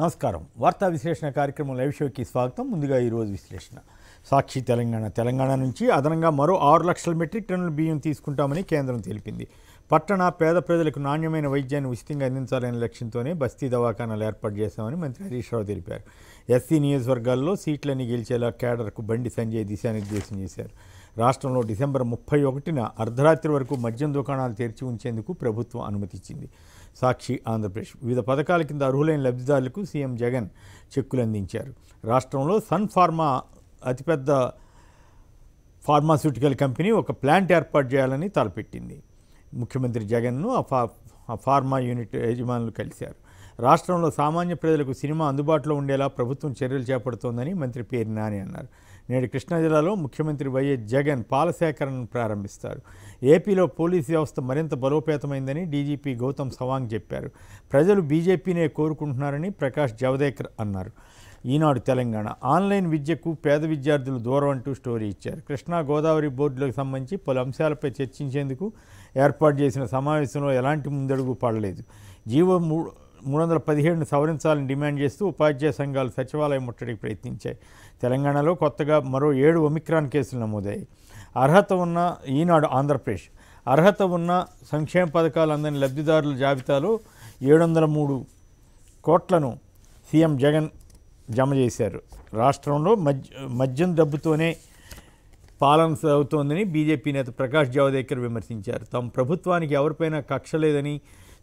నమస్కారం వార్తా విశ్లేషణ కార్యక్రమం లైవ్ షోకి స్వాగతం ముందుగా ఈరోజు విశ్లేషణ సాక్షి తెలంగాణ తెలంగాణ నుంచి అదనంగా మరో ఆరు లక్షల మెట్రిక్ టన్నుల బియ్యం తీసుకుంటామని కేంద్రం తెలిపింది పట్టణ పేద ప్రజలకు నాణ్యమైన వైద్యాన్ని ఉచితంగా అందించాలనే లక్ష్యంతోనే బస్తీ దవాఖానాలు ఏర్పాటు చేశామని మంత్రి హరీష్ రావు తెలిపారు ఎస్సీ నియోజకవర్గాల్లో సీట్లన్నీ గెలిచేలా కేడర్కు బండి సంజయ్ దిశానిర్దేశం చేశారు రాష్ట్రంలో డిసెంబర్ ముప్పై ఒకటిన అర్ధరాత్రి వరకు మద్యం దుకాణాలు తెరిచి ఉంచేందుకు ప్రభుత్వం అనుమతిచ్చింది సాక్షి ఆంధ్రప్రదేశ్ వివిధ పథకాల కింద అర్హులైన లబ్ధిదారులకు సీఎం జగన్ చెక్కులు అందించారు రాష్ట్రంలో సన్ ఫార్మా అతిపెద్ద ఫార్మాస్యూటికల్ కంపెనీ ఒక ప్లాంట్ ఏర్పాటు చేయాలని తలపెట్టింది ముఖ్యమంత్రి జగన్ను ఆ ఫార్మా యూనిట్ యజమానులు కలిశారు రాష్ట్రంలో సామాన్య ప్రజలకు సినిమా అందుబాటులో ఉండేలా ప్రభుత్వం చర్యలు చేపడుతోందని మంత్రి పేరు నాని అన్నారు నేడు కృష్ణా జిల్లాలో ముఖ్యమంత్రి వైఎస్ జగన్ పాలసేకరణను ప్రారంభిస్తారు ఏపీలో పోలీస్ వ్యవస్థ మరింత బలోపేతమైందని డీజీపీ గౌతమ్ సవాంగ్ చెప్పారు ప్రజలు బీజేపీనే కోరుకుంటున్నారని ప్రకాష్ జవదేకర్ అన్నారు ఈనాడు తెలంగాణ ఆన్లైన్ విద్యకు పేద విద్యార్థులు దూరం అంటూ స్టోరీ ఇచ్చారు కృష్ణా గోదావరి బోర్డులకు సంబంధించి పలు అంశాలపై చర్చించేందుకు ఏర్పాటు చేసిన సమావేశంలో ఎలాంటి ముందడుగు పడలేదు జీవో మూడు మూడు వందల పదిహేడును సవరించాలని డిమాండ్ చేస్తూ ఉపాధ్యాయ సంఘాలు సచివాలయం ముట్టడికి ప్రయత్నించాయి తెలంగాణలో కొత్తగా మరో ఏడు ఒమిక్రాన్ కేసులు నమోదయ్యాయి అర్హత ఉన్న ఈనాడు ఆంధ్రప్రదేశ్ అర్హత ఉన్న సంక్షేమ పథకాలు అందని లబ్ధిదారుల జాబితాలో ఏడు వందల మూడు కోట్లను సీఎం జగన్ జమ చేశారు రాష్ట్రంలో మద్య మద్యం డబ్బుతోనే పాలన సాగుతోందని బీజేపీ నేత ప్రకాష్ జావదేకర్ విమర్శించారు తమ ప్రభుత్వానికి ఎవరిపైనా కక్ష లేదని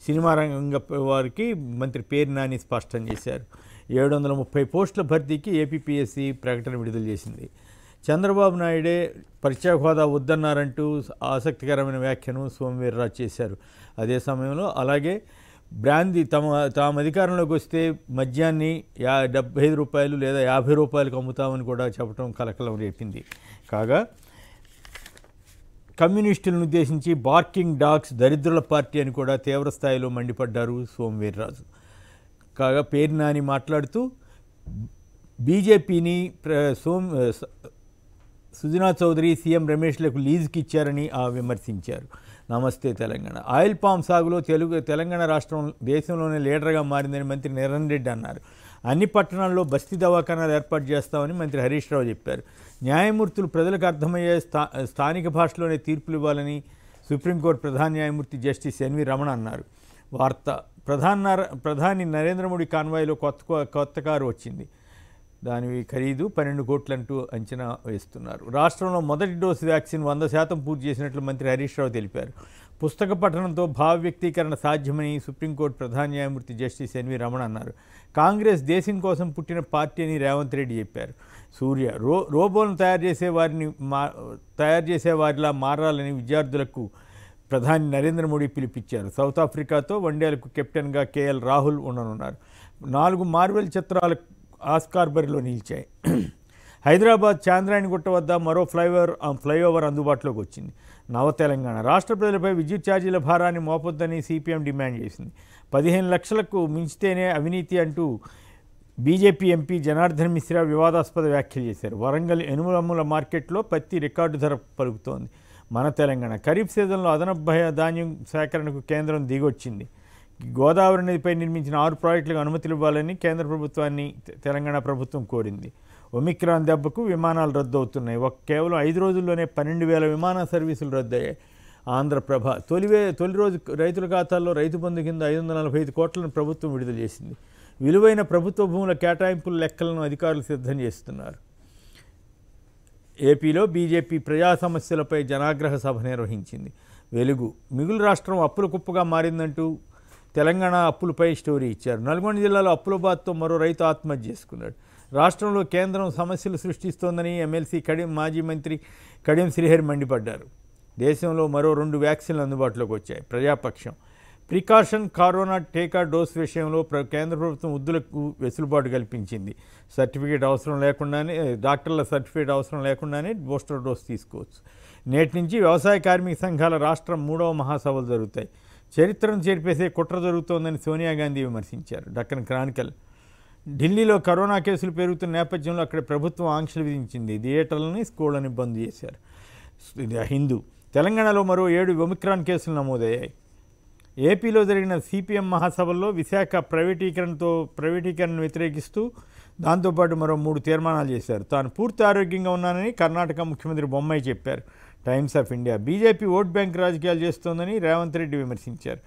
సినిమా రంగ వారికి మంత్రి పేరు నాని స్పష్టం చేశారు ఏడు వందల ముప్పై పోస్టుల భర్తీకి ఏపీపీఎస్సీ ప్రకటన విడుదల చేసింది చంద్రబాబు నాయుడే పరిచయ హోదా వద్దన్నారంటూ ఆసక్తికరమైన వ్యాఖ్యను సోమవీర్రాజు చేశారు అదే సమయంలో అలాగే బ్రాంది తమ తాము అధికారంలోకి వస్తే మద్యాన్ని యా డెబ్బై రూపాయలు లేదా యాభై రూపాయలకు అమ్ముతామని కూడా చెప్పడం కలకలం రేపింది కాగా కమ్యూనిస్టులను ఉద్దేశించి బార్కింగ్ డాగ్స్ దరిద్రుల పార్టీ అని కూడా తీవ్రస్థాయిలో మండిపడ్డారు సోమవీర్రాజు కాగా పేరు నాని మాట్లాడుతూ బీజేపీని సోమ్ సుజనా చౌదరి సీఎం రమేష్లకు లీజుకి ఇచ్చారని ఆ విమర్శించారు నమస్తే తెలంగాణ ఆయిల్ పామ్ సాగులో తెలుగు తెలంగాణ రాష్ట్రం దేశంలోనే లీడర్గా మారిందని మంత్రి నిరన్ రెడ్డి అన్నారు అన్ని పట్టణాల్లో బస్తీ దవాఖానాలు ఏర్పాటు చేస్తామని మంత్రి హరీష్ రావు చెప్పారు న్యాయమూర్తులు ప్రజలకు అర్థమయ్యే స్థా స్థానిక భాషలోనే తీర్పులు ఇవ్వాలని సుప్రీంకోర్టు ప్రధాన న్యాయమూర్తి జస్టిస్ ఎన్వి రమణ అన్నారు వార్త ప్రధాన ప్రధాని నరేంద్ర మోడీ కాన్వాయ్లో కొత్త కొత్త కారు వచ్చింది దాని ఖరీదు పన్నెండు కోట్లంటూ అంచనా వేస్తున్నారు రాష్ట్రంలో మొదటి డోసు వ్యాక్సిన్ వంద శాతం పూర్తి చేసినట్లు మంత్రి హరీష్ రావు తెలిపారు పుస్తక పఠనంతో భావ వ్యక్తీకరణ సాధ్యమని సుప్రీంకోర్టు ప్రధాన న్యాయమూర్తి జస్టిస్ ఎన్వి రమణ అన్నారు కాంగ్రెస్ దేశం కోసం పుట్టిన పార్టీ అని రేవంత్ రెడ్డి చెప్పారు సూర్య రో రోబోలను తయారు చేసే వారిని మా తయారు చేసే వారిలా మారాలని విద్యార్థులకు ప్రధాని నరేంద్ర మోడీ పిలిపించారు సౌత్ ఆఫ్రికాతో వన్డేలకు కెప్టెన్గా కేఎల్ రాహుల్ ఉండనున్నారు నాలుగు మార్వెల్ చిత్రాలు ఆస్కార్ బరిలో నిలిచాయి హైదరాబాద్ చాంద్రాయణగుట్ట వద్ద మరో ఫ్లైఓవర్ ఫ్లైఓవర్ అందుబాటులోకి వచ్చింది నవ తెలంగాణ రాష్ట్ర ప్రజలపై విద్యుత్ ఛార్జీల భారాన్ని మోపొద్దని సిపిఎం డిమాండ్ చేసింది పదిహేను లక్షలకు మించితేనే అవినీతి అంటూ బీజేపీ ఎంపీ జనార్దన్ మిశ్రా వివాదాస్పద వ్యాఖ్యలు చేశారు వరంగల్ ఎనుమలమ్ముల మార్కెట్లో పత్తి రికార్డు ధర పలుకుతోంది మన తెలంగాణ ఖరీఫ్ సీజన్లో అదనపు ధాన్యం సేకరణకు కేంద్రం దిగొచ్చింది గోదావరి నదిపై నిర్మించిన ఆరు ప్రాజెక్టులకు అనుమతులు ఇవ్వాలని కేంద్ర ప్రభుత్వాన్ని తెలంగాణ ప్రభుత్వం కోరింది ఒమిక్రాన్ దెబ్బకు విమానాలు రద్దు అవుతున్నాయి ఒక కేవలం ఐదు రోజుల్లోనే పన్నెండు వేల విమాన సర్వీసులు రద్దయ్యాయి ఆంధ్రప్రభ తొలివే తొలి రోజు రైతుల ఖాతాల్లో రైతు బంధు కింద ఐదు వందల నలభై ఐదు కోట్లను ప్రభుత్వం విడుదల చేసింది విలువైన ప్రభుత్వ భూముల కేటాయింపుల లెక్కలను అధికారులు సిద్ధం చేస్తున్నారు ఏపీలో బీజేపీ ప్రజా సమస్యలపై జనాగ్రహ సభ నిర్వహించింది వెలుగు మిగులు రాష్ట్రం అప్పుల కుప్పగా మారిందంటూ తెలంగాణ అప్పులపై స్టోరీ ఇచ్చారు నల్గొండ జిల్లాలో అప్పుల బాధతో మరో రైతు ఆత్మహత్య చేసుకున్నాడు రాష్ట్రంలో కేంద్రం సమస్యలు సృష్టిస్తోందని ఎమ్మెల్సీ కడియం మాజీ మంత్రి కడియం శ్రీహరి మండిపడ్డారు దేశంలో మరో రెండు వ్యాక్సిన్లు అందుబాటులోకి వచ్చాయి ప్రజాపక్షం ప్రికాషన్ కరోనా టీకా డోస్ విషయంలో ప్ర కేంద్ర ప్రభుత్వం వృద్ధులకు వెసులుబాటు కల్పించింది సర్టిఫికేట్ అవసరం లేకుండానే డాక్టర్ల సర్టిఫికేట్ అవసరం లేకుండానే బూస్టర్ డోస్ తీసుకోవచ్చు నేటి నుంచి వ్యవసాయ కార్మిక సంఘాల రాష్ట్రం మూడవ మహాసభలు జరుగుతాయి చరిత్రను చేర్పేసే కుట్ర జరుగుతోందని సోనియా గాంధీ విమర్శించారు డక్కన్ క్రానికల్ ఢిల్లీలో కరోనా కేసులు పెరుగుతున్న నేపథ్యంలో అక్కడ ప్రభుత్వం ఆంక్షలు విధించింది థియేటర్లని స్కూళ్ళని బంద్ చేశారు హిందూ తెలంగాణలో మరో ఏడు ఒమిక్రాన్ కేసులు నమోదయ్యాయి ఏపీలో జరిగిన సిపిఎం మహాసభల్లో విశాఖ ప్రైవేటీకరణతో ప్రైవేటీకరణను వ్యతిరేకిస్తూ దాంతోపాటు మరో మూడు తీర్మానాలు చేశారు తాను పూర్తి ఆరోగ్యంగా ఉన్నానని కర్ణాటక ముఖ్యమంత్రి బొమ్మాయి చెప్పారు Times of India BJP vote bank రాజకీయాలు చేస్తోందని రేవంత్ రెడ్డి విమర్శించారు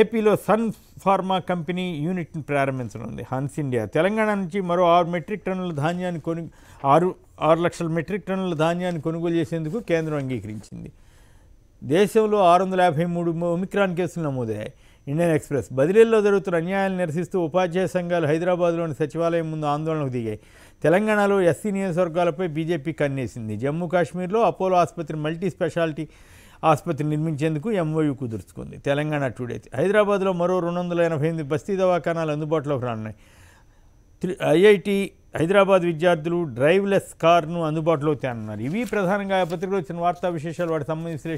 ఏపీలో సన్ ఫార్మా కంపెనీ యూనిట్ని ప్రారంభించనుంది హన్స్ ఇండియా తెలంగాణ నుంచి మరో ఆరు మెట్రిక్ టన్నుల ధాన్యాన్ని కొను ఆరు ఆరు లక్షల మెట్రిక్ టన్నుల ధాన్యాన్ని కొనుగోలు చేసేందుకు కేంద్రం అంగీకరించింది దేశంలో ఆరు వందల యాభై మూడు ఒమిక్రాన్ కేసులు నమోదయ్యాయి ఇండియన్ ఎక్స్ప్రెస్ బదిలీల్లో జరుగుతున్న అన్యాయాలను నిరసిస్తూ ఉపాధ్యాయ సంఘాలు హైదరాబాద్లోని సచివాలయం ముందు ఆందోళనకు దిగాయి తెలంగాణలో ఎస్సీ నియోజకవర్గాలపై బీజేపీ కన్నేసింది జమ్మూ కాశ్మీర్లో అపోలో ఆసుపత్రి మల్టీ స్పెషాలిటీ ఆసుపత్రి నిర్మించేందుకు ఎంఓయూ కుదుర్చుకుంది తెలంగాణ టుడే హైదరాబాద్లో మరో రెండు వందల ఎనభై ఎనిమిది బస్తీ దవాఖానాలు అందుబాటులోకి రానున్నాయి ఐఐటి హైదరాబాద్ విద్యార్థులు డ్రైవ్లెస్ కార్ను అందుబాటులోకి తేనున్నారు ఇవి ప్రధానంగా పత్రికలో వచ్చిన వార్తా విశేషాలు వాటి సంబంధించిన